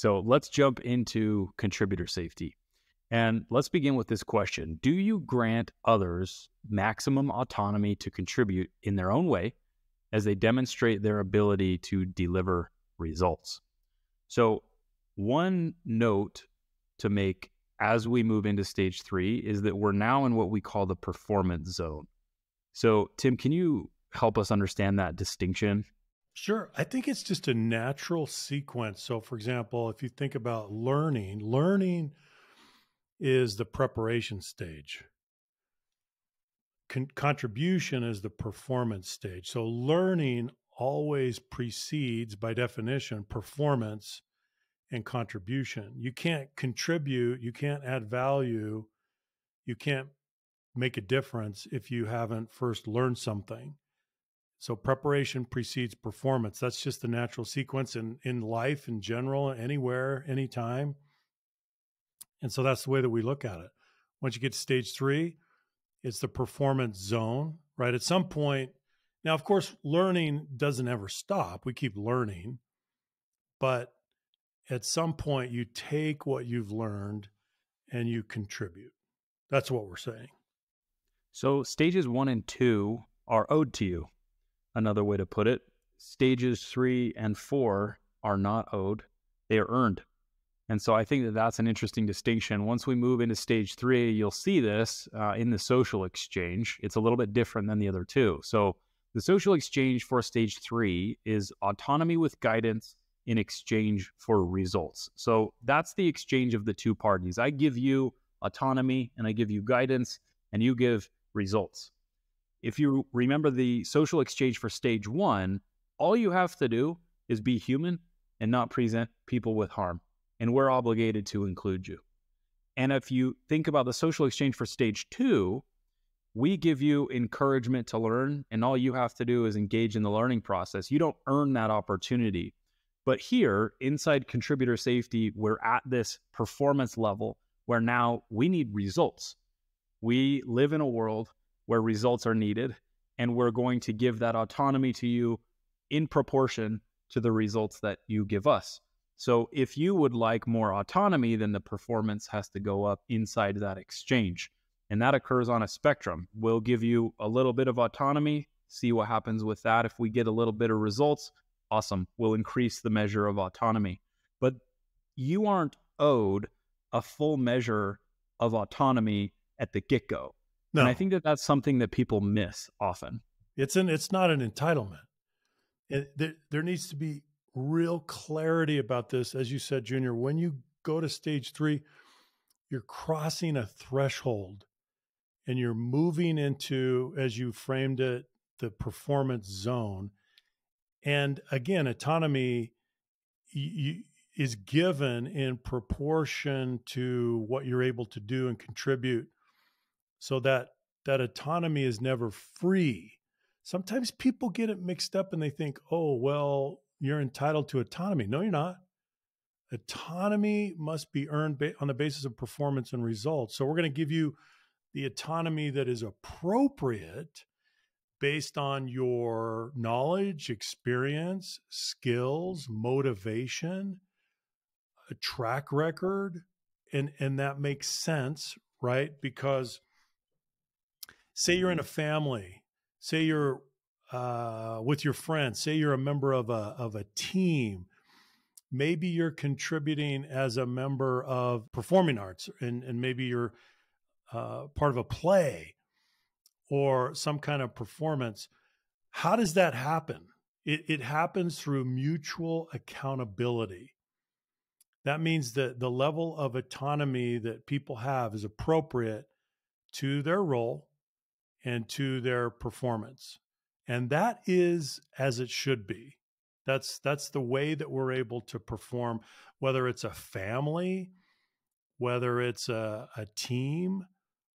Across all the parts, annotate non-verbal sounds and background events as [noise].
So let's jump into contributor safety. And let's begin with this question Do you grant others maximum autonomy to contribute in their own way as they demonstrate their ability to deliver results? So, one note to make as we move into stage three is that we're now in what we call the performance zone. So, Tim, can you help us understand that distinction Sure. I think it's just a natural sequence. So, for example, if you think about learning, learning is the preparation stage, Con contribution is the performance stage. So, learning always precedes, by definition, performance and contribution. You can't contribute, you can't add value, you can't make a difference if you haven't first learned something. So preparation precedes performance. That's just the natural sequence in in life in general, anywhere, anytime. And so that's the way that we look at it. Once you get to stage 3, it's the performance zone, right? At some point, now of course learning doesn't ever stop. We keep learning. But at some point you take what you've learned and you contribute. That's what we're saying. So stages 1 and 2 are owed to you Another way to put it, stages three and four are not owed, they are earned. And so I think that that's an interesting distinction. Once we move into stage three, you'll see this uh, in the social exchange. It's a little bit different than the other two. So the social exchange for stage three is autonomy with guidance in exchange for results. So that's the exchange of the two parties. I give you autonomy and I give you guidance and you give results. If you remember the social exchange for stage one, all you have to do is be human and not present people with harm. And we're obligated to include you. And if you think about the social exchange for stage two, we give you encouragement to learn, and all you have to do is engage in the learning process. You don't earn that opportunity. But here, inside contributor safety, we're at this performance level where now we need results. We live in a world where results are needed. And we're going to give that autonomy to you in proportion to the results that you give us. So if you would like more autonomy, then the performance has to go up inside that exchange. And that occurs on a spectrum. We'll give you a little bit of autonomy, see what happens with that. If we get a little bit of results, awesome. We'll increase the measure of autonomy. But you aren't owed a full measure of autonomy at the get go. No. And I think that that's something that people miss often. It's an it's not an entitlement. It, there, there needs to be real clarity about this as you said Junior when you go to stage 3 you're crossing a threshold and you're moving into as you framed it the performance zone and again autonomy is given in proportion to what you're able to do and contribute so that that autonomy is never free sometimes people get it mixed up and they think oh well you're entitled to autonomy no you're not autonomy must be earned on the basis of performance and results so we're going to give you the autonomy that is appropriate based on your knowledge, experience, skills, motivation, a track record and and that makes sense, right? Because say you're in a family, say you're uh, with your friends, say you're a member of a of a team. Maybe you're contributing as a member of performing arts, and and maybe you're uh, part of a play or some kind of performance. How does that happen? It, it happens through mutual accountability. That means that the level of autonomy that people have is appropriate to their role and to their performance. And that is as it should be. That's that's the way that we're able to perform, whether it's a family, whether it's a, a team,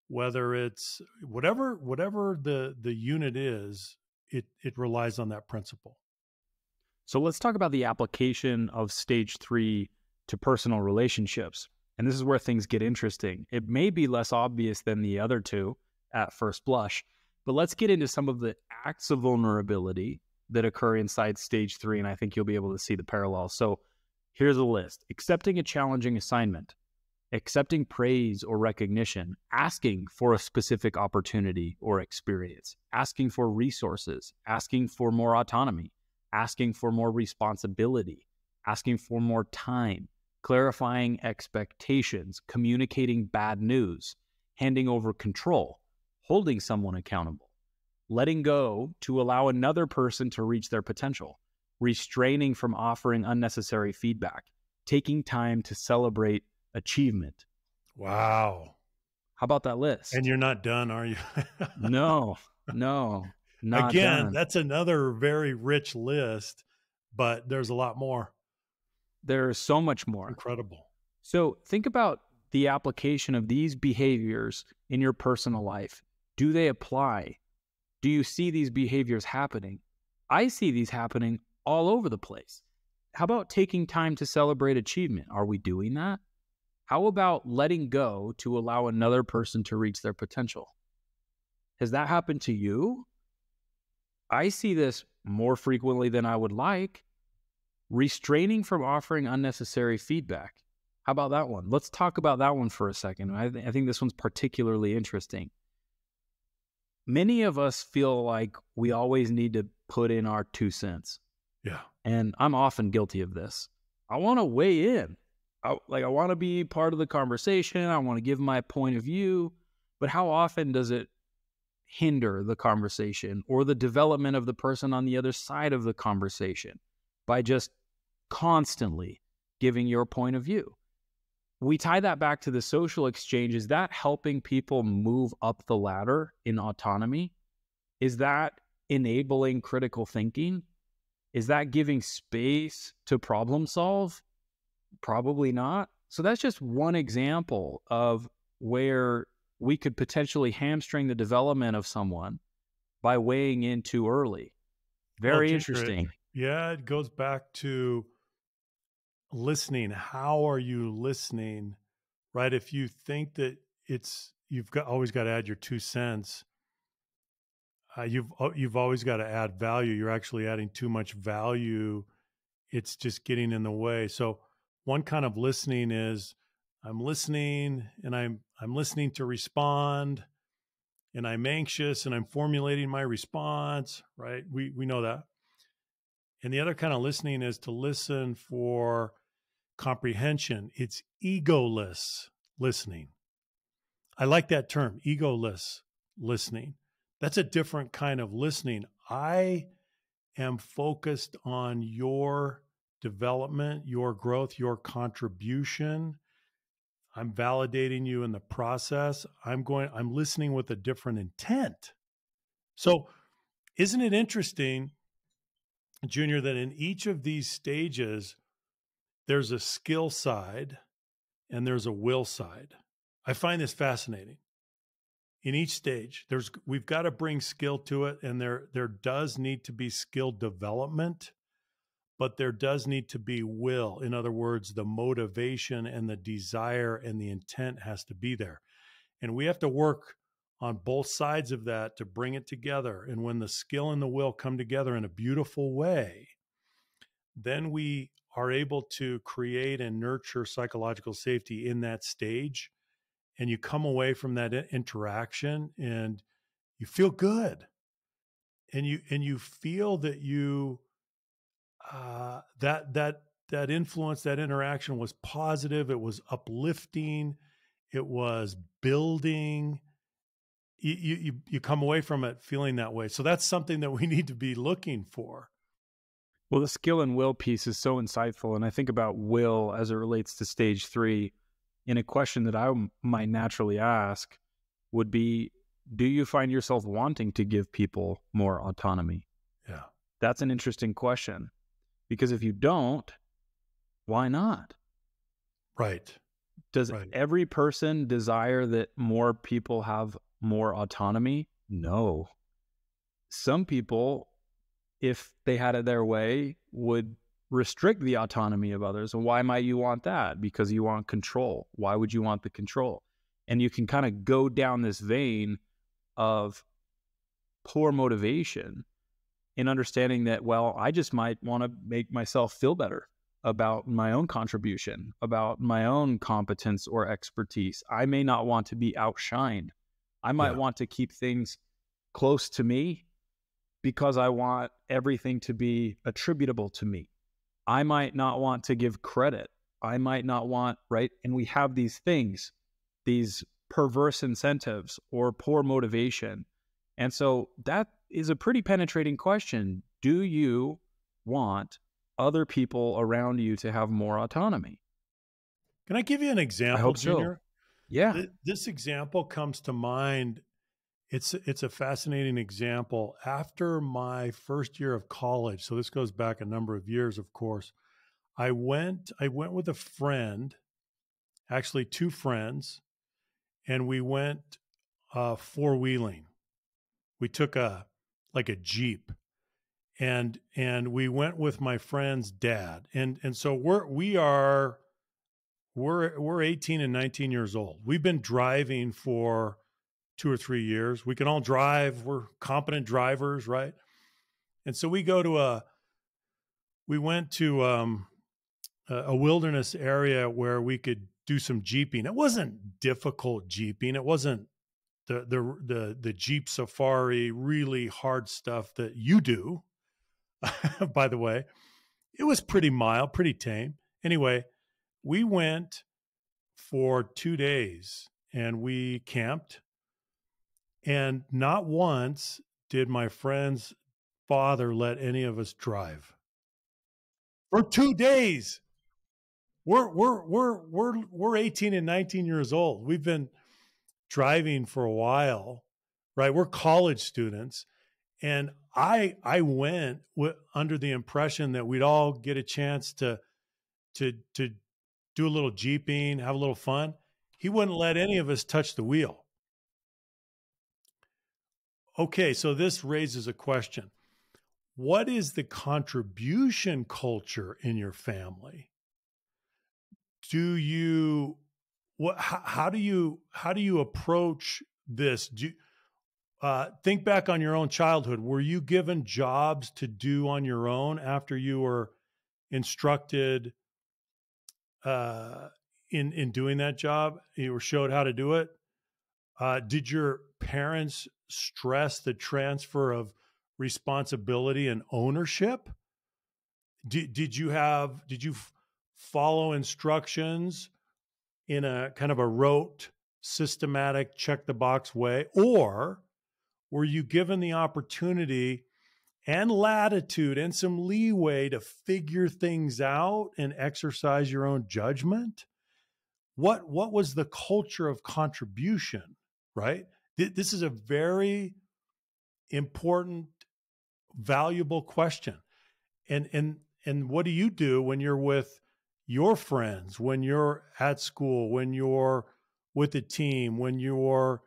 whether it's whatever whatever the the unit is, it it relies on that principle. So let's talk about the application of stage three to personal relationships. And this is where things get interesting. It may be less obvious than the other two, at first blush. But let's get into some of the acts of vulnerability that occur inside stage three, and I think you'll be able to see the parallels. So here's a list accepting a challenging assignment, accepting praise or recognition, asking for a specific opportunity or experience, asking for resources, asking for more autonomy, asking for more responsibility, asking for more time, clarifying expectations, communicating bad news, handing over control holding someone accountable, letting go to allow another person to reach their potential, restraining from offering unnecessary feedback, taking time to celebrate achievement. Wow. How about that list? And you're not done, are you? [laughs] no, no. Not Again, done. that's another very rich list, but there's a lot more. There is so much more. Incredible. So think about the application of these behaviors in your personal life do they apply? Do you see these behaviors happening? I see these happening all over the place. How about taking time to celebrate achievement? Are we doing that? How about letting go to allow another person to reach their potential? Has that happened to you? I see this more frequently than I would like. Restraining from offering unnecessary feedback. How about that one? Let's talk about that one for a second. I, th I think this one's particularly interesting many of us feel like we always need to put in our two cents. Yeah. And I'm often guilty of this. I want to weigh in. I, like I want to be part of the conversation. I want to give my point of view, but how often does it hinder the conversation or the development of the person on the other side of the conversation by just constantly giving your point of view? we tie that back to the social exchange. Is that helping people move up the ladder in autonomy? Is that enabling critical thinking? Is that giving space to problem solve? Probably not. So that's just one example of where we could potentially hamstring the development of someone by weighing in too early. Very interesting. Yeah, it goes back to listening how are you listening right if you think that it's you've got always got to add your two cents uh, you've uh, you've always got to add value you're actually adding too much value it's just getting in the way so one kind of listening is i'm listening and i'm i'm listening to respond and i'm anxious and i'm formulating my response right we we know that and the other kind of listening is to listen for comprehension. It's egoless listening. I like that term, egoless listening. That's a different kind of listening. I am focused on your development, your growth, your contribution. I'm validating you in the process. I'm going I'm listening with a different intent. So, isn't it interesting Junior, that in each of these stages, there's a skill side and there's a will side. I find this fascinating. In each stage, there's we've got to bring skill to it, and there there does need to be skill development, but there does need to be will. In other words, the motivation and the desire and the intent has to be there. And we have to work on both sides of that to bring it together. And when the skill and the will come together in a beautiful way, then we are able to create and nurture psychological safety in that stage. And you come away from that interaction and you feel good. And you and you feel that you uh, that that that influence, that interaction was positive. It was uplifting. It was building you, you you come away from it feeling that way. So that's something that we [laughs] need to be looking for. Well, the skill and will piece is so insightful, and I think about will as it relates to stage three. In a question that I might naturally ask would be, do you find yourself wanting to give people more autonomy? Yeah, that's an interesting question because if you don't, why not? Right. Does right. every person desire that more people have more autonomy? No. Some people, if they had it their way, would restrict the autonomy of others. And why might you want that? Because you want control. Why would you want the control? And you can kind of go down this vein of poor motivation in understanding that, well, I just might want to make myself feel better about my own contribution, about my own competence or expertise. I may not want to be outshined I might yeah. want to keep things close to me because I want everything to be attributable to me. I might not want to give credit. I might not want, right? And we have these things, these perverse incentives or poor motivation. And so that is a pretty penetrating question. Do you want other people around you to have more autonomy? Can I give you an example, I hope Junior? Yeah. Th this example comes to mind. It's it's a fascinating example. After my first year of college, so this goes back a number of years, of course, I went I went with a friend, actually two friends, and we went uh, four wheeling. We took a like a jeep and and we went with my friend's dad and and so we're we are we're we're 18 and 19 years old. We've been driving for two or three years. We can all drive. We're competent drivers, right? And so we go to a we went to um, a wilderness area where we could do some jeeping. It wasn't difficult jeeping. It wasn't the the the the jeep safari really hard stuff that you do. [laughs] by the way, it was pretty mild, pretty tame. Anyway, we went for two days and we camped. And not once did my friend's father let any of us drive for two days. We're we're we're we're we're 18 and 19 years old. We've been driving for a while, right? We're college students, and I I went under the impression that we'd all get a chance to to to do a little jeeping, have a little fun. He wouldn't let any of us touch the wheel. Okay, so this raises a question. What is the contribution culture in your family? Do you what how, how do you how do you approach this? Do you, uh, think back on your own childhood. Were you given jobs to do on your own after you were instructed uh, in in doing that job? You were showed how to do it. Uh, did your parents stress the transfer of responsibility and ownership? Did did you have did you f- follow instructions in a kind of a rote, systematic, check the box way, or were you given the opportunity and latitude and some leeway to figure things out and exercise your own judgment? What, what was the culture of contribution, right? This is a very important, valuable question. And, and, and what do you do when you're with your friends, when you're at school, when you're with a team, when you're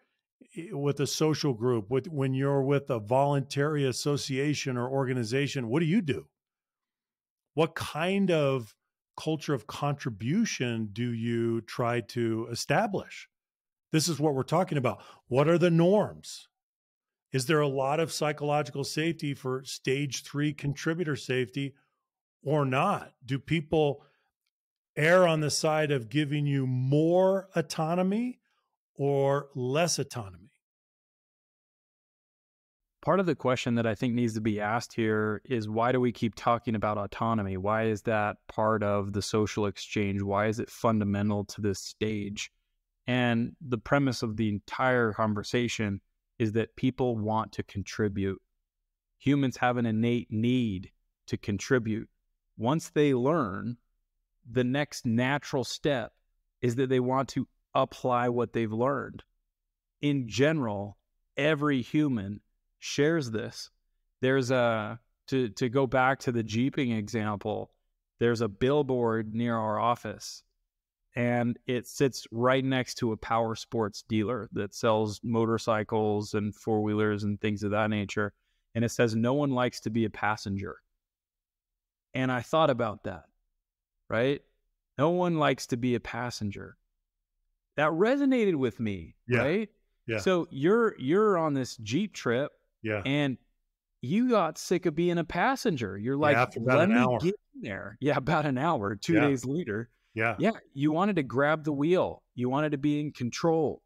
with a social group, with when you're with a voluntary association or organization, what do you do? What kind of culture of contribution do you try to establish? This is what we're talking about. What are the norms? Is there a lot of psychological safety for stage three contributor safety or not? Do people err on the side of giving you more autonomy or less autonomy? Part of the question that I think needs to be asked here is why do we keep talking about autonomy? Why is that part of the social exchange? Why is it fundamental to this stage? And the premise of the entire conversation is that people want to contribute. Humans have an innate need to contribute. Once they learn, the next natural step is that they want to apply what they've learned. In general, every human shares this. There's a to to go back to the jeeping example, there's a billboard near our office and it sits right next to a power sports dealer that sells motorcycles and four-wheelers and things of that nature and it says no one likes to be a passenger. And I thought about that, right? No one likes to be a passenger that resonated with me, yeah. right? Yeah. So you're you're on this Jeep trip, yeah, and you got sick of being a passenger. You're like, yeah, let me hour. get in there. Yeah, about an hour, two yeah. days later. Yeah. Yeah. You wanted to grab the wheel. You wanted to be in control.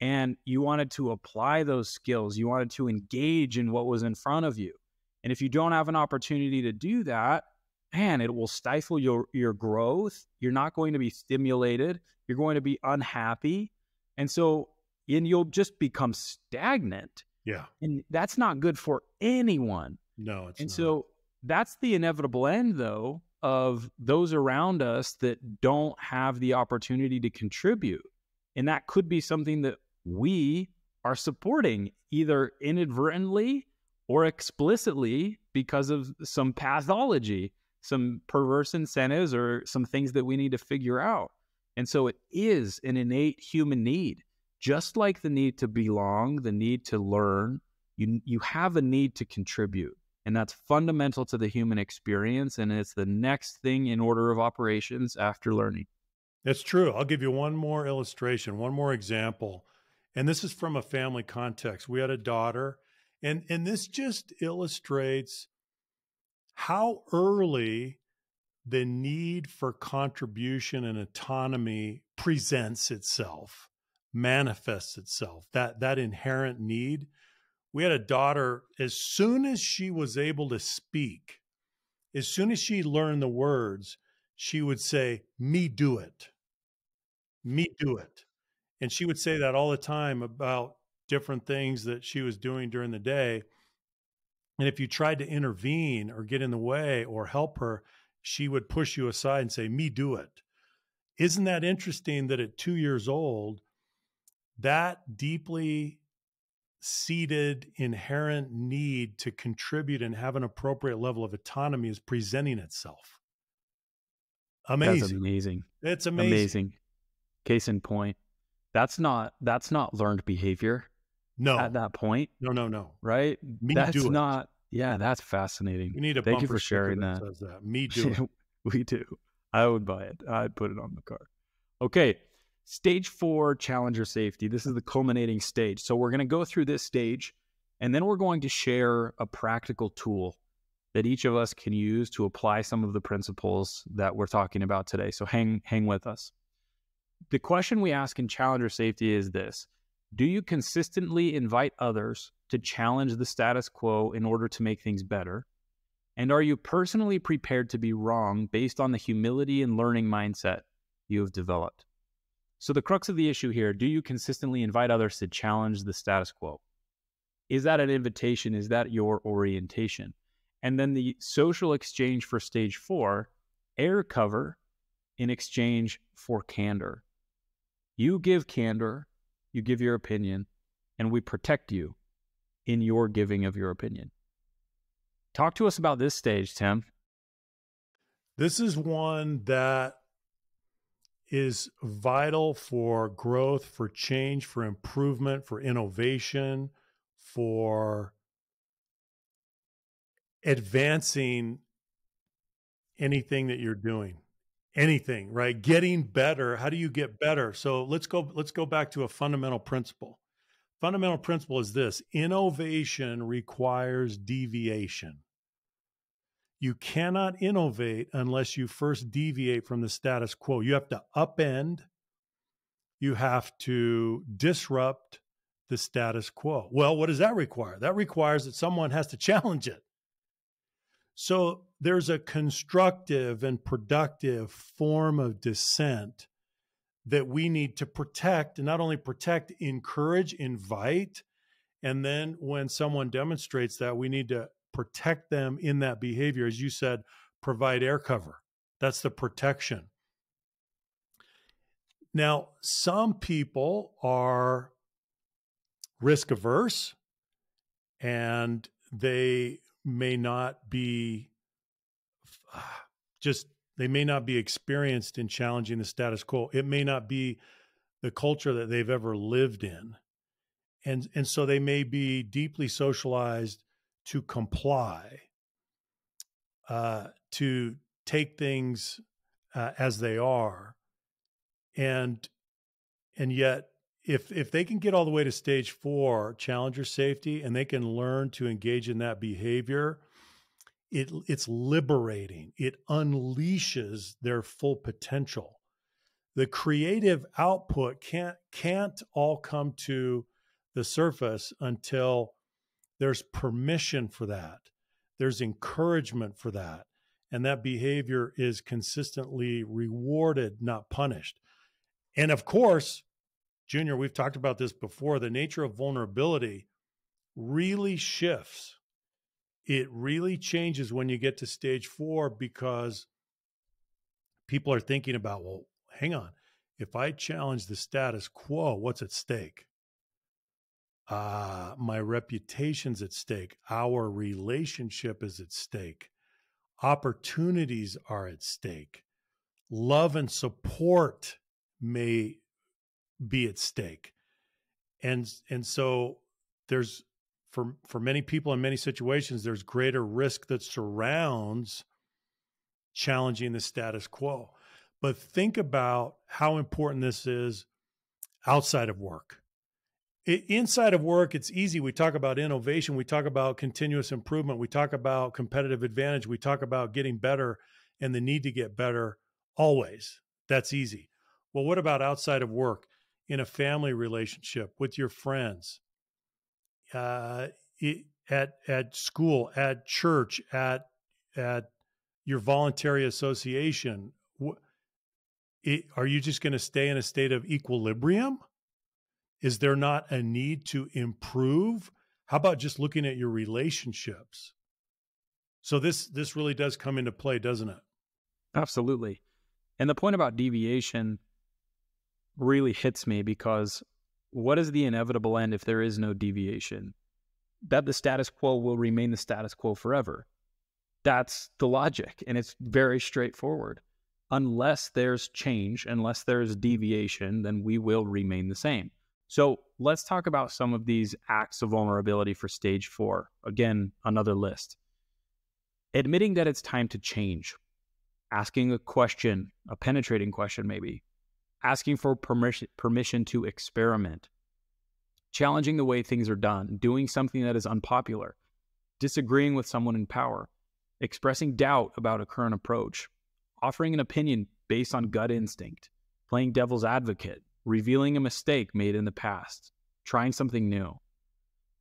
And you wanted to apply those skills. You wanted to engage in what was in front of you. And if you don't have an opportunity to do that, man, it will stifle your your growth. You're not going to be stimulated. You're going to be unhappy. And so and you'll just become stagnant. Yeah. And that's not good for anyone. No, And not. so that's the inevitable end though of those around us that don't have the opportunity to contribute. And that could be something that we are supporting either inadvertently or explicitly because of some pathology some perverse incentives or some things that we need to figure out. And so it is an innate human need, just like the need to belong, the need to learn. You, you have a need to contribute, and that's fundamental to the human experience. And it's the next thing in order of operations after learning. That's true. I'll give you one more illustration, one more example. And this is from a family context. We had a daughter, and, and this just illustrates how early the need for contribution and autonomy presents itself, manifests itself, that, that inherent need. We had a daughter, as soon as she was able to speak, as soon as she learned the words, she would say, Me do it. Me do it. And she would say that all the time about different things that she was doing during the day. And if you tried to intervene or get in the way or help her, she would push you aside and say, Me do it. Isn't that interesting that at two years old, that deeply seated inherent need to contribute and have an appropriate level of autonomy is presenting itself? Amazing. That's amazing. It's amazing. Amazing. Case in point. That's not that's not learned behavior. No. At that point. No, no, no. Right? Me that's not yeah, that's fascinating. We need a thank you for sharing that. that. that. [laughs] Me too. we do. I would buy it. I'd put it on the car. Okay. Stage four, challenger safety. This is the culminating stage. So we're going to go through this stage, and then we're going to share a practical tool that each of us can use to apply some of the principles that we're talking about today. So hang hang with us. The question we ask in challenger safety is this: do you consistently invite others to challenge the status quo in order to make things better? And are you personally prepared to be wrong based on the humility and learning mindset you have developed? So, the crux of the issue here do you consistently invite others to challenge the status quo? Is that an invitation? Is that your orientation? And then the social exchange for stage four air cover in exchange for candor. You give candor, you give your opinion, and we protect you in your giving of your opinion. Talk to us about this stage, Tim. This is one that is vital for growth, for change, for improvement, for innovation, for advancing anything that you're doing anything, right? Getting better. How do you get mm-hmm. better? So let's go let's go back to a fundamental principle. Fundamental principle is this: innovation requires deviation. You cannot innovate unless you first deviate from the status quo. You have to upend, you have to disrupt the status quo. Well, what does that require? That requires that someone has to [laughs] challenge it. So there's a constructive and productive form of dissent that we need to protect and not only protect, encourage, invite. And then when someone demonstrates that, we need to protect them in that behavior. As you said, provide air cover. That's the protection. Now, some people are risk averse and they may not be just they may not be experienced in challenging the status quo. It may not be the culture that they've ever lived in. And and so they may be deeply socialized to comply, uh, to take things uh, as they are, and and yet if if they can get all the way to stage four, challenger safety, and they can learn to engage in that behavior, it it's liberating it unleashes their full potential the creative output can't can't all come to the surface until there's permission for that there's encouragement for that and that behavior is consistently rewarded not punished and of course junior we've talked about this before the nature of vulnerability really shifts it really changes when you get to stage four because people are thinking about, well, hang on, if I challenge the status quo, what's at stake? Ah, uh, my reputation's at stake. Our relationship is at stake. Opportunities are at stake. Love and support may be at stake. And and so there's for for many people in many situations there's greater risk that surrounds challenging the status quo but think about how important this is outside of work inside of work it's easy we talk about innovation we talk about continuous improvement we talk about competitive advantage we talk about getting better and the need to get better always that's easy well what about outside of work in a family relationship with your friends uh, at at school, at church, at at your voluntary association. It, are you just going to stay in a state of equilibrium? Is there not a need to improve? How about just looking at your relationships? So this this really does come into play, doesn't it? Absolutely. And the point about deviation really hits me because what is the inevitable end if there is no deviation? That the status quo will remain the status quo forever. That's the logic, and it's very straightforward. Unless there's change, unless there's deviation, then we will remain the same. So let's talk about some of these acts of vulnerability for stage four. Again, another list. Admitting that it's time to change, asking a question, a penetrating question, maybe asking for permission, permission to experiment, challenging the way things are done, doing something that is unpopular, disagreeing with someone in power, expressing doubt about a current approach, offering an opinion based on gut instinct, playing devil's advocate, revealing a mistake made in the past, trying something new.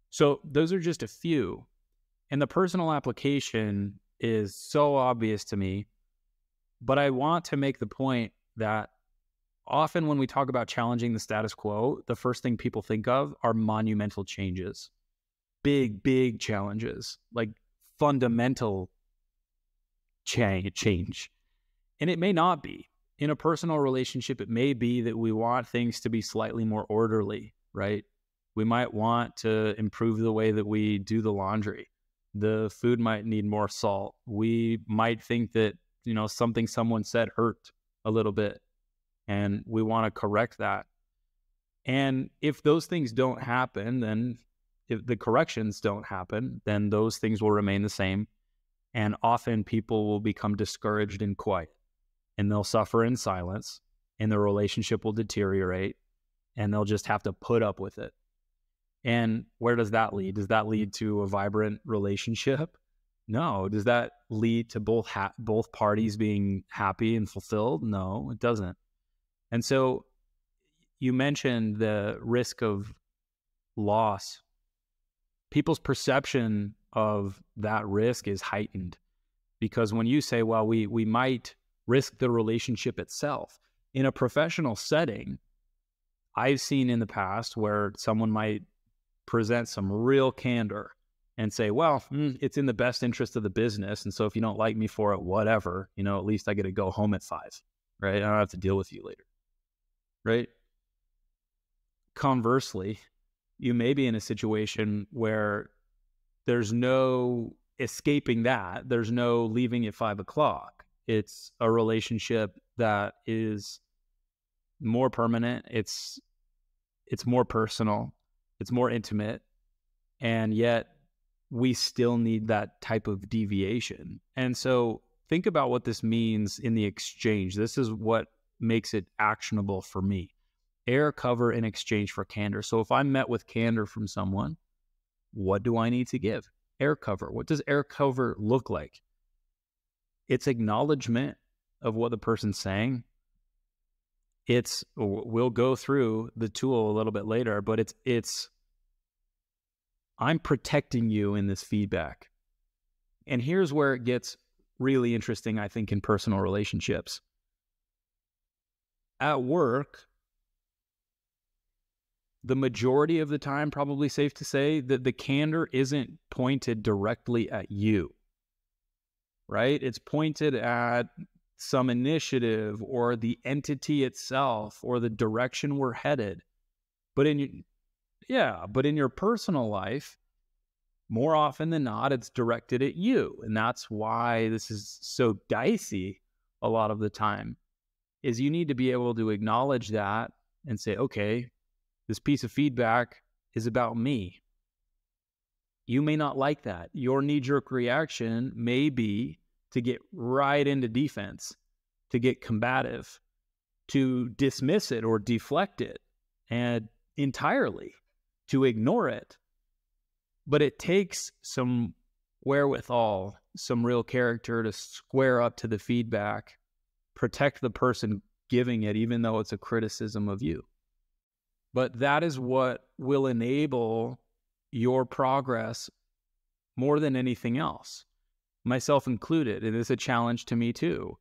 So, those are just a few. And the personal application is so obvious to me, but I want to make the point that often when we talk about challenging the status quo, the first thing people think of are monumental changes, big, big challenges, like fundamental change. change. And it may not be. In a personal relationship, it may be that we want things to be slightly more orderly, right? We might want to improve the way that we do the laundry. The food might need more salt. We might think that, you know, something someone said hurt a little bit and we want to correct that. And if those things don't happen, then if the corrections don't happen, then those things will remain the same. And often people will become discouraged and quiet, and they'll suffer in silence, and their relationship will deteriorate, and they'll just have to put up with it. And where does that lead? Does that mm-hmm. lead to a vibrant relationship? [laughs] No. Does that lead to both ha- both mm-hmm. parties being happy and fulfilled? No, it doesn't. And so you mentioned the risk of loss. People's perception of that risk is heightened because when you say, well, we, we might risk the relationship itself in a professional setting, I've seen in the past where someone might present some real candor and say, well, mm, it's in the best interest of the business. And so if you don't like me for it, whatever, you know, at least I get to go home at five, right? I don't have to deal with you later right? Conversely, you may be in a situation where there's no escaping that. There's no leaving at five o'clock. It's a relationship that is more permanent. It's it's more personal. It's more intimate. And yet we still need that type of deviation. And so think about what this means in the exchange. This is what makes it actionable for me. Air cover in exchange for candor. So if I'm met with candor from someone, what do I need to give? Air cover. What does air cover look like? It's acknowledgement of what the person's saying. It's we'll go through the tool a little bit later, but it's it's I'm protecting you in this feedback. And here's where it gets really interesting, I think, in personal relationships at work, the majority of the time, probably safe to say that the candor isn't pointed directly at you, right? It's pointed at some initiative or the entity itself or the direction we're headed. But in your, yeah, but in your personal life, more often than not, it's directed at you. And that's why this is so dicey a lot of the time is you need to be able to acknowledge that and say, okay, this piece of feedback is about me. You may not like that. Your knee jerk reaction may be to get right into defense, to get combative, to dismiss it or deflect it and entirely, to ignore it. But it takes some wherewithal, some real character to square up to the feedback protect the person giving it, even though it's a criticism of you. But that is what will enable your progress more than anything else, myself included. It is a challenge to me too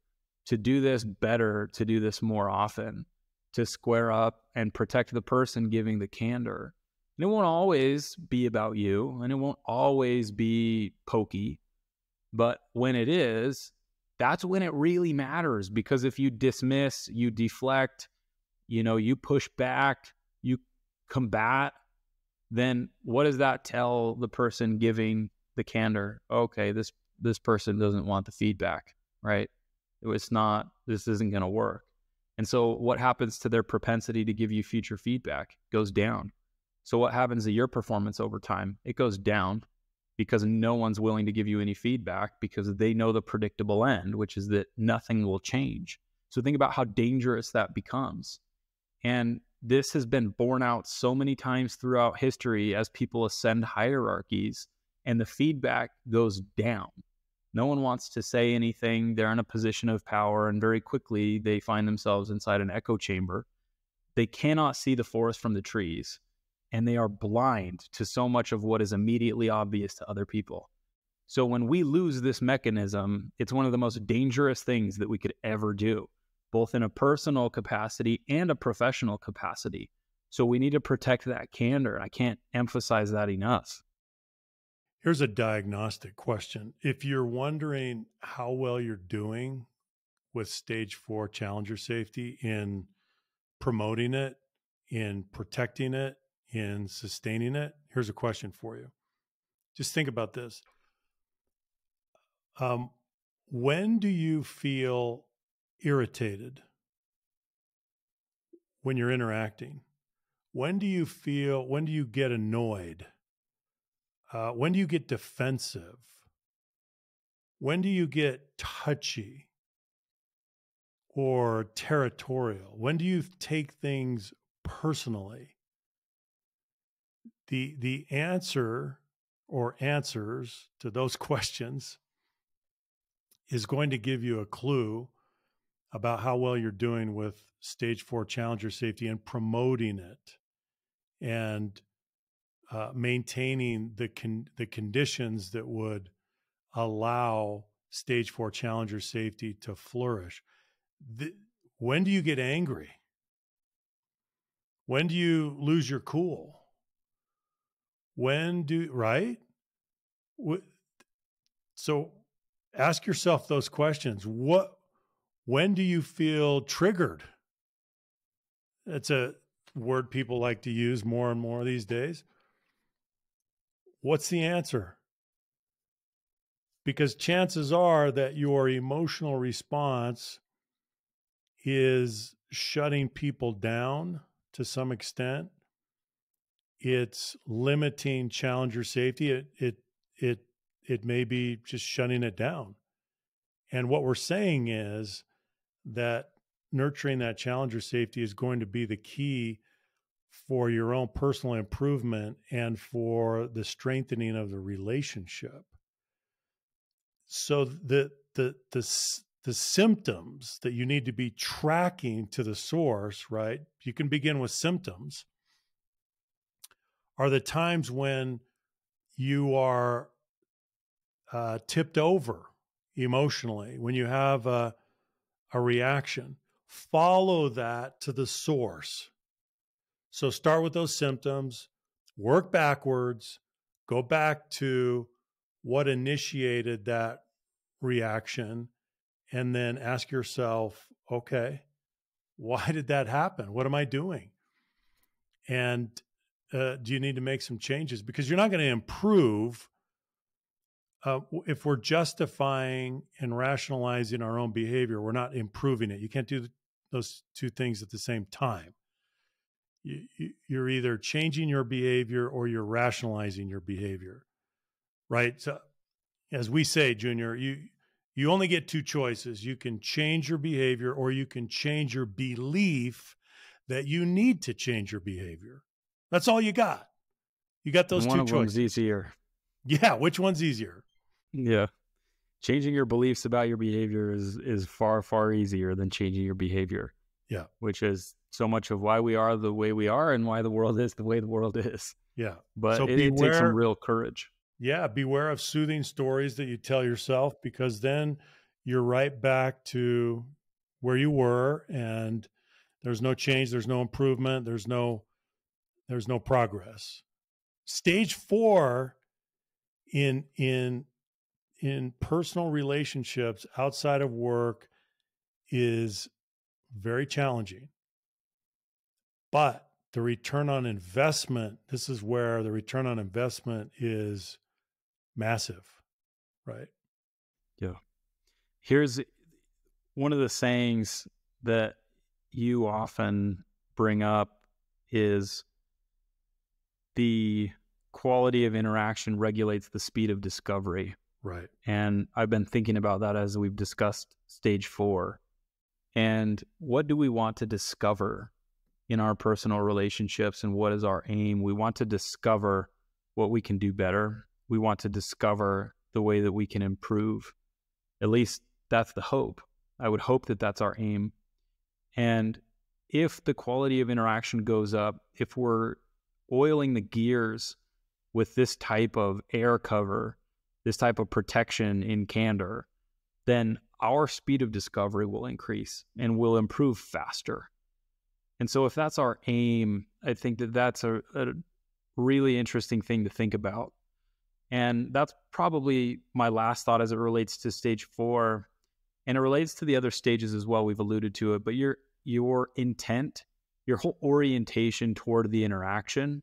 to do this better, to do this more often, to square up and protect the person giving the candor. And it won't always be about you and it won't always be pokey. But when it is, that's when it really matters because if you dismiss, you deflect, you know, you push back, you combat, then what does that tell the person giving the candor? Okay, this this person doesn't want the feedback, right? It's not this isn't going to work. And so what happens to their propensity to give you future feedback? goes down. So what happens to your performance over time? It goes down because no one's willing to give you any feedback because they know the predictable end, which is that nothing will change. So think about how dangerous that becomes. And this has been borne out so many times throughout history as people ascend hierarchies and the feedback goes down. No one wants to say anything. They're in a position of power, and very quickly they find themselves inside an echo chamber. They cannot see the forest from the trees and they are blind to so much of what is immediately obvious to other people. So when we lose this mechanism, it's one of the most dangerous things that we could ever do, both in a personal capacity and a professional capacity. So we need to protect that candor. I can't emphasize that enough. Here's a diagnostic question. If you're wondering how well you're doing with stage four challenger safety in promoting it, in protecting it, in sustaining it. Here's a question for you. Just think about this. Um, when do you feel irritated when you're interacting? When do you feel, when do you get annoyed? Uh, when do you get defensive? When do you get touchy or territorial? When do you take things personally? the the answer or answers to those [laughs] questions is going to give you a clue about how well you're doing with stage four challenger safety and promoting it and uh, maintaining the con- the conditions that would allow stage four challenger safety to flourish. The, when do you get angry? When do you lose your cool? When do, right? So ask yourself those questions. What, when do you feel triggered? That's a word people like to use more and more these days. What's the answer? Because chances are that your emotional response is shutting people down to some extent it's limiting challenger safety. It it it it may be just shutting it down. And what we're saying is that nurturing that challenger safety is going to be the key for your own personal improvement and for the strengthening of the relationship. So the the the the symptoms that you need to be tracking to the source, right? You can begin with symptoms are the times when you are uh, tipped over emotionally, when you have a, a reaction. Follow that to the source. So start with those symptoms, work backwards, go back to what initiated that reaction, and then ask yourself, okay, why did that happen? What am I doing? And uh, do you need to make some changes? Because you're not going to improve uh, if we're justifying and rationalizing our own behavior. We're not improving it. You can't do those two things at the same time. You, you're either changing your behavior or you're rationalizing your behavior, right? So, as we say, Junior, you you only get two choices. You can change your behavior or you can change your belief that you need to change your behavior. That's all you got. You got those two choices. easier. Yeah, which one's easier? Yeah. Changing your beliefs about your behavior is is far far easier than changing your behavior. Yeah. Which is so much of why we are the way we are and why the world is the way the world is. Yeah. But so it, beware, it takes some real courage. Yeah, beware of soothing stories that you tell yourself because then you're right back to where you were and there's no change, there's no improvement, there's no there's no progress. Stage four in in in personal relationships outside of work is very challenging. But the return on investment, this is where the return on investment is massive, right? Yeah. Here's one of the sayings that you often bring up is the quality of interaction regulates the speed of discovery. Right. And I've been thinking about that as we've discussed stage four. And what do we want to discover in our personal relationships? And what is our aim? We want to discover what we can do better. We want to discover the way that we can improve. At least that's the hope. I would hope that that's our aim. And if the quality of interaction goes up, if we're oiling the gears with this type of air cover, this type of protection in candor, then our speed of discovery will increase and will improve faster. And so, if that's our aim, I think that that's a, a really interesting thing to think about. And that's probably my last thought as it relates to stage four. And it relates to the other stages as well. We've alluded to it, but your your intent your whole orientation toward the interaction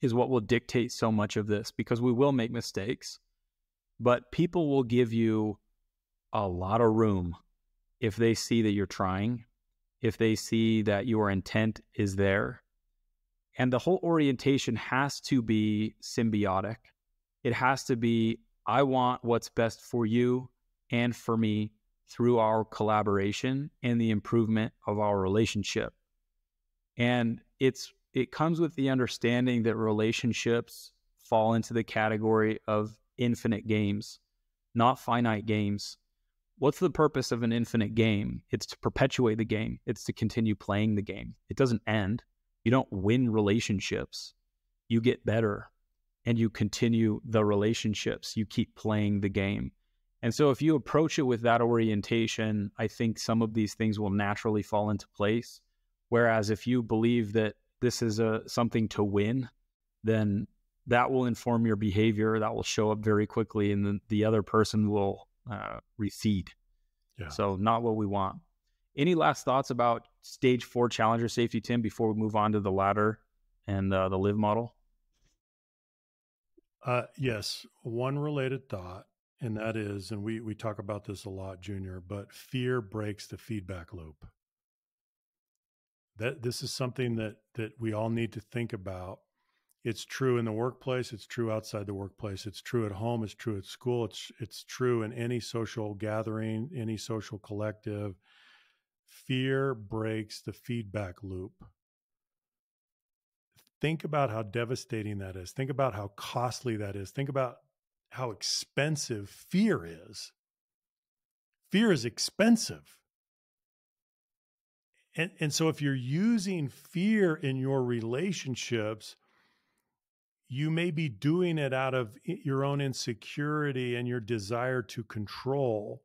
is what will dictate so much of this because we will make mistakes, but people will give you a lot of room if they see that you're trying, if they see that your intent is there. And the whole orientation has to be symbiotic. It has to be I want what's best for you and for me through our collaboration and the improvement of our relationship. And it's it comes with the understanding that relationships fall into the category of infinite games, not finite games. What's the purpose of an infinite game? It's to perpetuate the game. It's to continue playing the game. It doesn't end. You don't win relationships. You get better and you continue the relationships. You keep playing the game. And so, if you approach it with that orientation, I think some of these things will naturally fall into place. Whereas if you believe that this is a something to win, then that will inform your behavior. That will show up very quickly, and the, the other person will uh, recede. Yeah. So not what we want. Any last thoughts about stage four challenger safety, Tim? Before we move on to the ladder and uh, the live model. Uh, yes, one related thought, and that is, and we we talk about this a lot, Junior, but fear breaks the feedback loop that this is something that that we all need to think about it's true in the workplace it's true outside the workplace it's true at home it's true at school it's it's true in any social gathering any social collective fear breaks the feedback loop think about how devastating that is think about how costly that is think about how expensive fear is fear is expensive and, and so if you're using fear in your relationships, you may be doing it out of your own insecurity and your desire to control.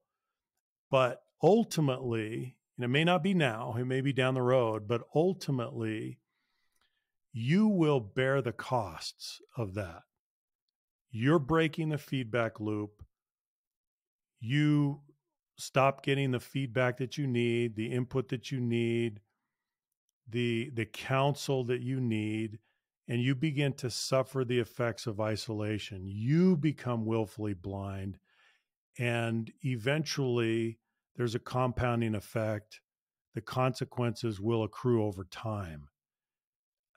But ultimately, and it may not be now, it may be down the road, but ultimately, you will bear the costs of that. You're breaking the feedback loop. You stop getting the feedback that you need, the input that you need, the the counsel that you need, and you begin to suffer the effects of isolation. You become willfully blind and eventually there's a compounding effect. The consequences will accrue over time.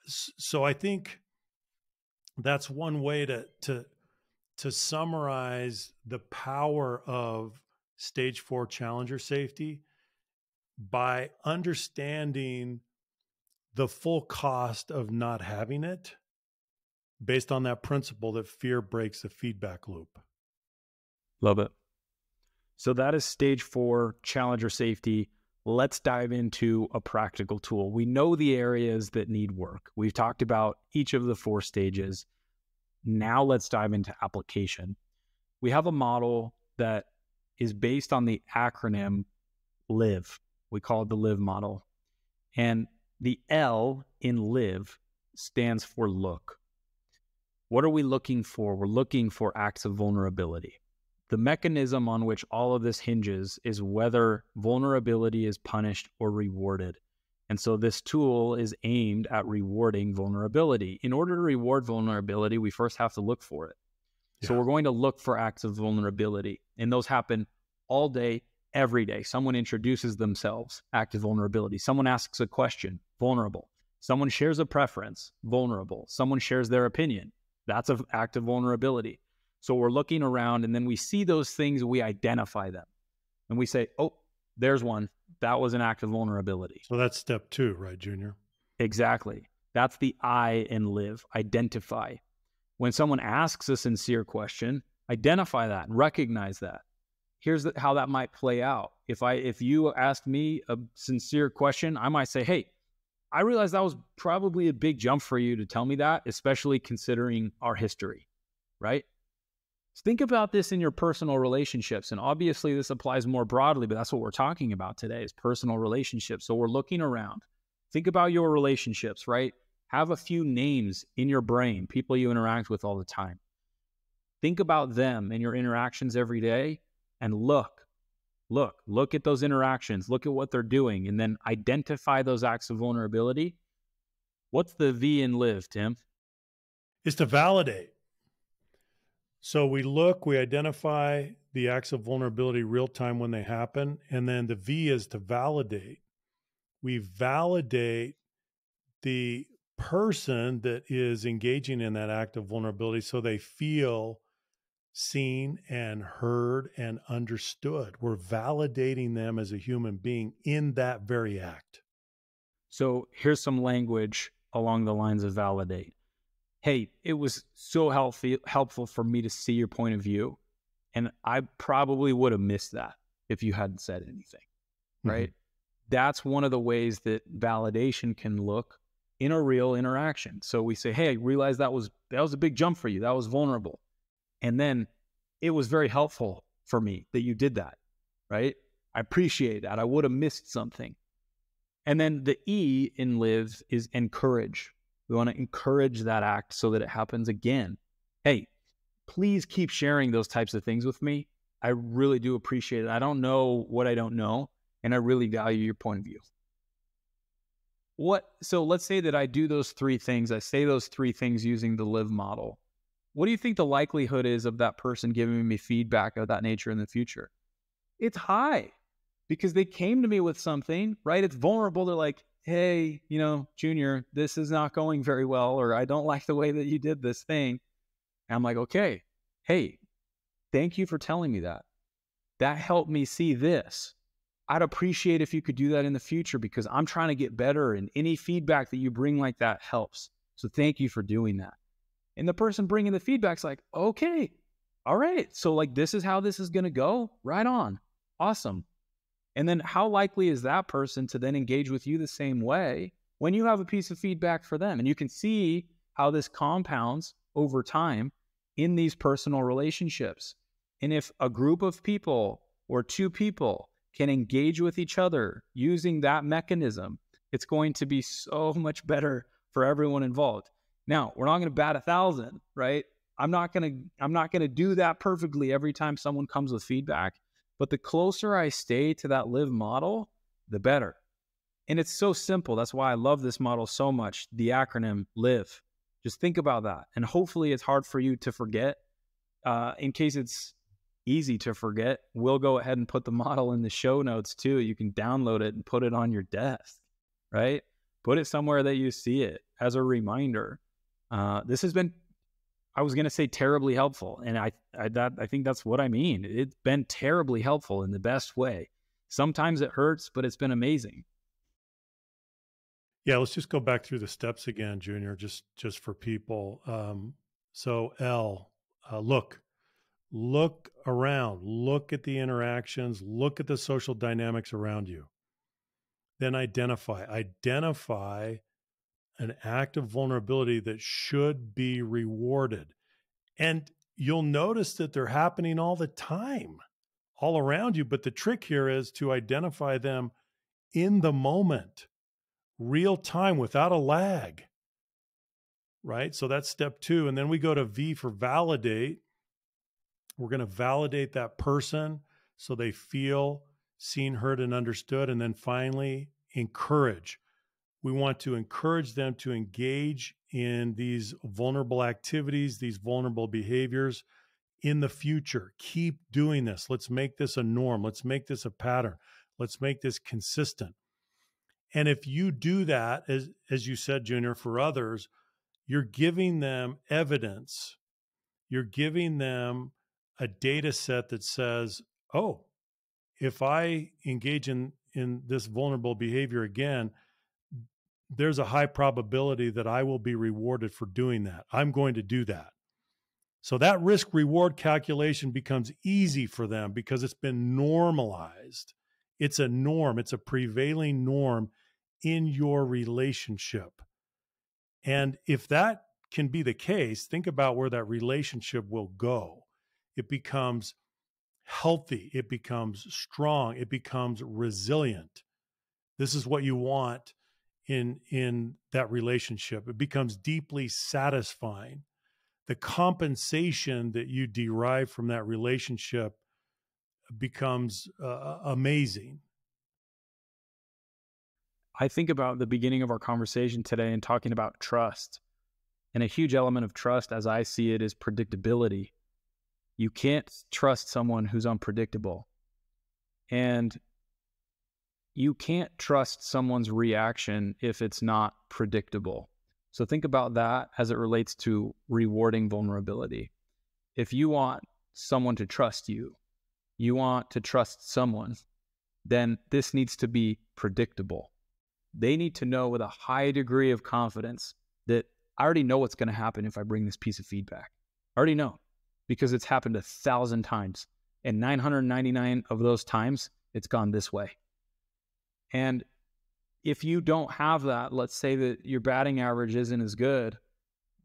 So I think that's one way to to to summarize the power of stage four challenger safety by understanding the full cost of not having it based on that principle that fear breaks the feedback loop. Love it. So that is stage four, challenger safety. Let's dive into a practical tool. We know the areas that need work. We've talked about each of the four stages. Now let's dive into application. We have a model that is based on the acronym LIVE. We call it the LIVE model. And the L in LIVE stands for look. What are we looking for? We're looking for acts of vulnerability. The mechanism on which all of this hinges is whether vulnerability is punished or rewarded. And so this tool is aimed at rewarding vulnerability. In order to reward vulnerability, we first have to look for it. So we're going to look for acts of vulnerability, and those happen all day, every day. Someone introduces themselves, active vulnerability. Someone asks a question, vulnerable. Someone shares a preference, vulnerable. Someone shares their opinion. That's an act of vulnerability. So we're looking around and then we see those things, we identify them. And we say, oh, there's one. That was an act of vulnerability. So that's step two, right, Junior? Exactly. That's the I and live, identify. When someone asks a sincere question, identify that and recognize that. Here's the, how that might play out. If I if you ask me a sincere question, I might say, "Hey, I realize that was probably a big jump for you to tell me that, especially considering our history." Right? Think about this in your personal relationships. And obviously, this applies more broadly, but that's what we're talking about today is personal relationships. So we're looking around. Think about your relationships, right? Have a few names in your brain, people you interact with all the time. Think about them and your interactions every day and look, look, look at those interactions, look at what they're doing, and then identify those acts of vulnerability. What's the V in live, Tim? Is to validate. So we look, we identify the acts of vulnerability real time when they happen. And then the V is to validate. We validate the person that is engaging in that act of vulnerability so they feel seen and heard and understood. We're validating them as a human being in that very act. So here's some language along the lines of validate. Hey, it was so healthy, helpful for me to see your point of view. And I probably would have missed that if you hadn't said anything. Mm-hmm. Right. Mm-hmm. That's one of the ways that validation can look in a real interaction. So we say, hey, I realize that was that was a big jump for you. That was vulnerable. And then it was very helpful for me that you did that. Right. I appreciate that. I would have missed something. And then the E in live is encourage. We want to encourage that act so that it happens again. Hey, please keep sharing those types of things with me. I really do appreciate it. I don't know what I don't know, and I really value your point of view what so let's say that I do those three things. I say those three things using the live model. What do you think the likelihood is of that person giving me feedback of that nature in the future? It's high because they came to me with something, right? It's vulnerable. They're like, hey, you know, Junior, this is not going very well, or I don't [laughs] like the way that you did this thing. And I'm like, okay, hey, thank you for telling me that. That helped me see this. I'd appreciate if you could do that in the future because I'm trying to get better and any feedback that you bring like that helps. So thank you for doing that. And the person bringing the feedback's like, okay, all right. So like, this is how this is going to go. Right on. Awesome. And then how likely is that person to then engage with you the same way when you have a piece of feedback for them? And you can see how this compounds over time in these personal relationships. And if a group of people or two people can engage with each other using that mechanism, it's going to be so [laughs] much better for everyone involved. Now, we're not going to bat a thousand, right? I'm not going to I'm not going to do that perfectly every time someone comes with feedback, but the closer I stay to that live model, the better. And it's so simple. That's why I love this model so much, the acronym live. Just think about that. And hopefully it's hard for you to forget uh, in case it's easy to forget. We'll go ahead and put the model in the show notes too. You can download it and put it on your desk, right? Put it somewhere that you see it as a reminder. Uh, this has been, I was going to say terribly helpful. And I, I, that, I think that's what I mean. It's been terribly helpful in the best way. Sometimes it hurts, but it's been amazing. Yeah, let's just go back through the steps again, Junior, just just for people. Um, so L, uh, look, look around, look at the interactions, look at the social dynamics around you. Then identify, identify an act of vulnerability that should be rewarded. And you'll notice that they're happening all the time, all around you. But the trick here is to identify them in the moment, real time, without a lag. Right. So that's step two. And then we go to V for validate we're going to validate that person so they feel seen, heard, and understood. And then finally, encourage. We want to encourage them to engage in these vulnerable activities, these vulnerable behaviors in the future. Keep doing this. Let's make this a norm. Let's make this a pattern. Let's make this consistent. And if you do that, as, as you said, Junior, for others, you're giving them evidence. You're giving them a data set that says, oh, if I engage in, in this vulnerable behavior again, there's a high probability that I will be rewarded for doing that. I'm going to do that. So that risk reward calculation becomes easy for them because it's been normalized. It's a norm, it's a prevailing norm in your relationship. And if that can be the case, think about where that relationship will go it becomes healthy, it becomes strong, it becomes resilient. This is what you want in in that relationship. It becomes deeply satisfying. The compensation that you derive from that relationship becomes uh, amazing. I think about the beginning of our conversation today and talking about trust. And a huge element of trust, as I see it, is predictability. You can't trust someone who's unpredictable. And you can't trust someone's reaction if it's not predictable. So think about that as it relates to rewarding vulnerability. If you want someone to trust you, you want to trust someone, then this needs to be predictable. They need to know with a high degree of confidence that I already know what's going to happen if I bring this piece of feedback. I already know because it's happened a thousand times. And 999 of those times, it's gone this way. And if you don't have that, let's say that your batting average isn't as good,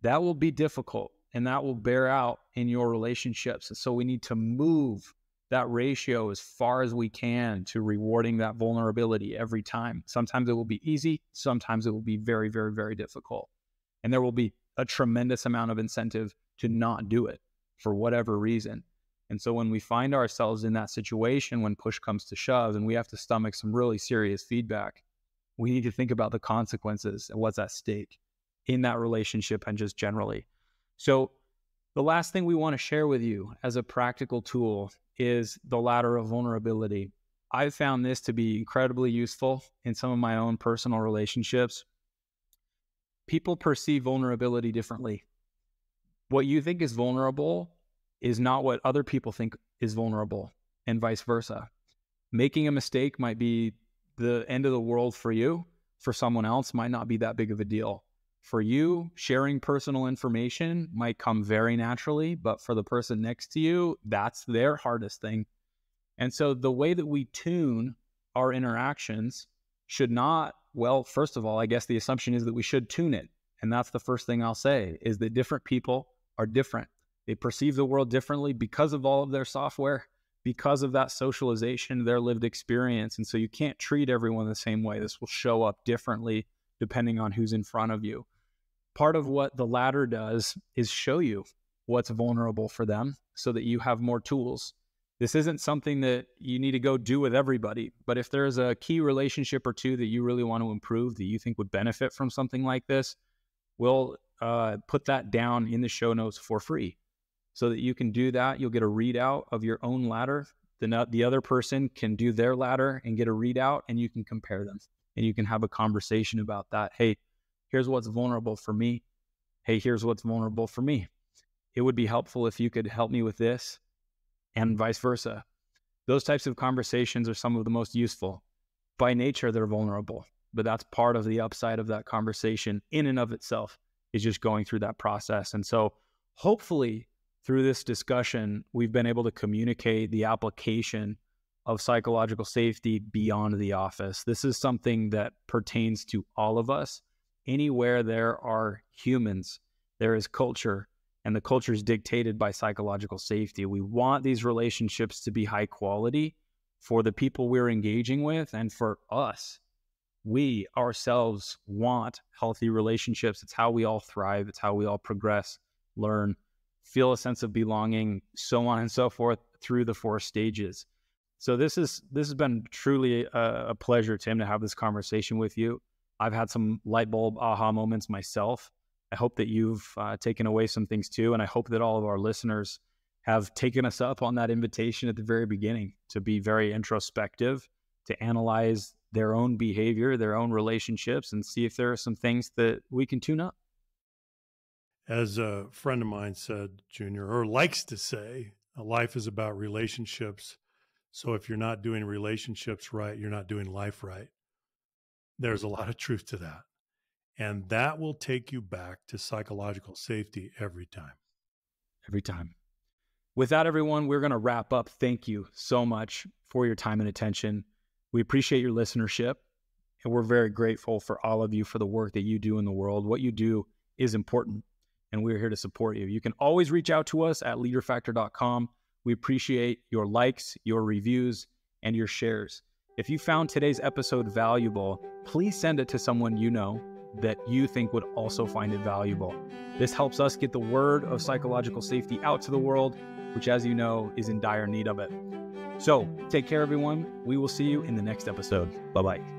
that will be difficult and that will bear out in your relationships. And so we need to move that ratio as far as we can to rewarding that vulnerability every time. Sometimes it will be easy, sometimes it will be very, very, very difficult. And there will be a tremendous amount of incentive to not do it for whatever reason. And so when we find ourselves in that situation, when push comes to shove and we have to stomach some really serious feedback, we need to think about the consequences and what's at stake in that relationship and just generally. So the last thing we want to share with you as a practical tool is the ladder of vulnerability. I've found this to be incredibly useful in some of my own personal relationships. People perceive vulnerability differently what you think is vulnerable is not what other people think is vulnerable and vice versa. Making a mistake might be the end of the world for you, for someone else might not be that big of a deal. For you, sharing personal information might come very naturally, but for the person next to you, that's their hardest thing. And so the way that we tune our interactions should not, well, first of all, I guess the assumption is that we should tune it. And that's the first thing I'll say is that different people are different. They perceive the world differently because of all of their software, because of that socialization, their lived experience. And so you can't treat everyone the same way. This will show up differently depending on who's in front of you. Part of what the ladder does is show you what's vulnerable for them so that you have more tools. This isn't something that you need to go do with everybody, but if there's a key relationship or two that you really want to improve that you think would benefit from something like this, we'll uh, put that down in the show notes for free so that you can do that. You'll get a readout of your own ladder. Then the other person can do their ladder and get a readout, and you can compare them and you can have a conversation about that. Hey, here's what's vulnerable for me. Hey, here's what's vulnerable for me. It would be helpful if you could help me with this, and vice versa. Those types of conversations are some of the most useful. By nature, they're vulnerable, but that's part of the upside of that conversation in and of itself is just going through that process. And so hopefully through this discussion, we've been able to communicate the application of psychological safety beyond the office. This is something that pertains to all of us. Anywhere there are humans, there is culture, and the culture is dictated by psychological safety. We want these relationships to be high quality for the people we're engaging with and for us we ourselves want healthy relationships. It's how we all thrive, it's how we all progress, learn, feel a sense of belonging, so on and so forth through the four stages. So this is this has been truly a, a pleasure, Tim, to have this conversation with you. I've had some light bulb aha moments myself. I hope that you've uh, taken away some things too, and I hope that all of our listeners have taken us up on that invitation at the very beginning to be very introspective, to analyze their own behavior, their own relationships, and see if there are some things that we can tune up. As a friend of mine said, Junior, or likes to say, life is about relationships. So if you're not doing relationships right, you're not doing life right. There's a lot of truth to that. And that will take you back to psychological safety every time. Every time. With that, everyone, we're going to wrap up. Thank you so much for your time and attention. We appreciate your listenership, and we're very grateful for all of you for the work that you do in the world. What you do is important, and we're here to support you. You can always reach out to us at leaderfactor.com. We appreciate your likes, your reviews, and your shares. If you found today's episode valuable, please send it to someone you know that you think would also find it valuable. This helps us get the word of psychological safety out to the world, which, as you know, is in dire need of it. So take care, everyone. We will see you in the next episode. Bye bye.